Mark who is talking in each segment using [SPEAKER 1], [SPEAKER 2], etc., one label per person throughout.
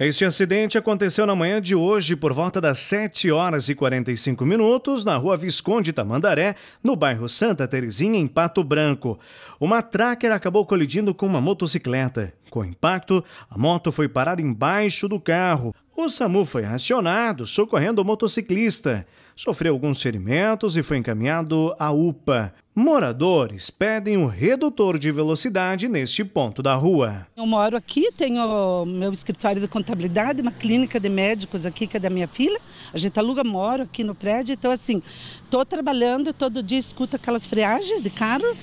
[SPEAKER 1] Este acidente aconteceu na manhã de hoje, por volta das 7 horas e 45 minutos, na rua Visconde Tamandaré, no bairro Santa Terezinha, em Pato Branco. Uma tracker acabou colidindo com uma motocicleta. Com o impacto, a moto foi parar embaixo do carro. O SAMU foi acionado, socorrendo o motociclista. Sofreu alguns ferimentos e foi encaminhado à UPA. Moradores pedem um redutor de velocidade neste ponto da rua.
[SPEAKER 2] Eu moro aqui, tenho meu escritório de contabilidade, uma clínica de médicos aqui, que é da minha filha. A gente aluga, moro aqui no prédio. Então, assim, estou trabalhando, todo dia escuto aquelas freagens de carro.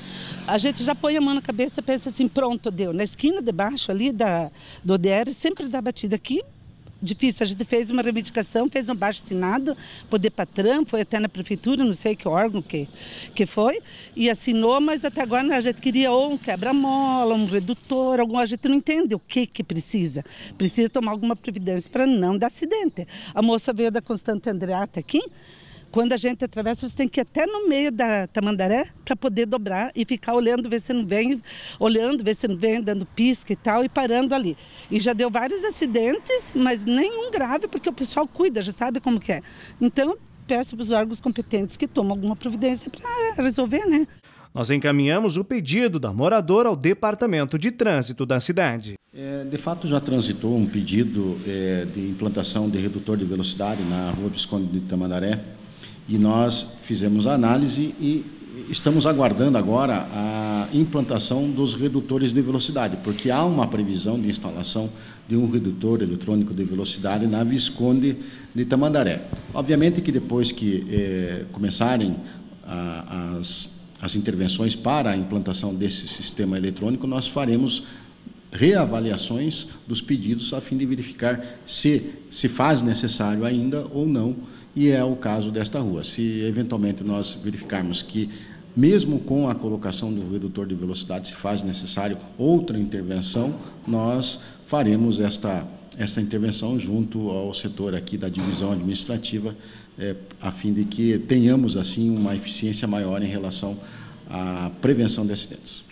[SPEAKER 2] A gente já põe a mão na cabeça e pensa assim: pronto, deu. Na esquina de baixo ali da, do ODR, sempre dá batida aqui difícil. A gente fez uma reivindicação, fez um baixo assinado, poder patrão, foi até na prefeitura, não sei que órgão que, que foi, e assinou, mas até agora a gente queria ou um quebra-mola, um redutor, algum, a gente não entende o que que precisa. Precisa tomar alguma previdência para não dar acidente. A moça veio da Constante Andreata aqui, quando a gente atravessa, você tem que ir até no meio da tamandaré para poder dobrar e ficar olhando, ver se não vem, olhando, ver se não vem, dando pisca e tal, e parando ali. E já deu vários acidentes, mas nenhum grave, porque o pessoal cuida, já sabe como que é. Então, peço para os órgãos competentes que tomem alguma providência para resolver, né?
[SPEAKER 1] Nós encaminhamos o pedido da moradora ao Departamento de Trânsito da cidade.
[SPEAKER 3] É, de fato, já transitou um pedido é, de implantação de redutor de velocidade na rua Visconde de Tamandaré, e nós fizemos a análise e estamos aguardando agora a implantação dos redutores de velocidade, porque há uma previsão de instalação de um redutor eletrônico de velocidade na Visconde de Tamandaré. Obviamente que depois que eh, começarem ah, as, as intervenções para a implantação desse sistema eletrônico, nós faremos reavaliações dos pedidos a fim de verificar se se faz necessário ainda ou não, e é o caso desta rua. Se eventualmente nós verificarmos que mesmo com a colocação do redutor de velocidade se faz necessário outra intervenção, nós faremos esta esta intervenção junto ao setor aqui da divisão administrativa, é, a fim de que tenhamos assim uma eficiência maior em relação à prevenção de acidentes.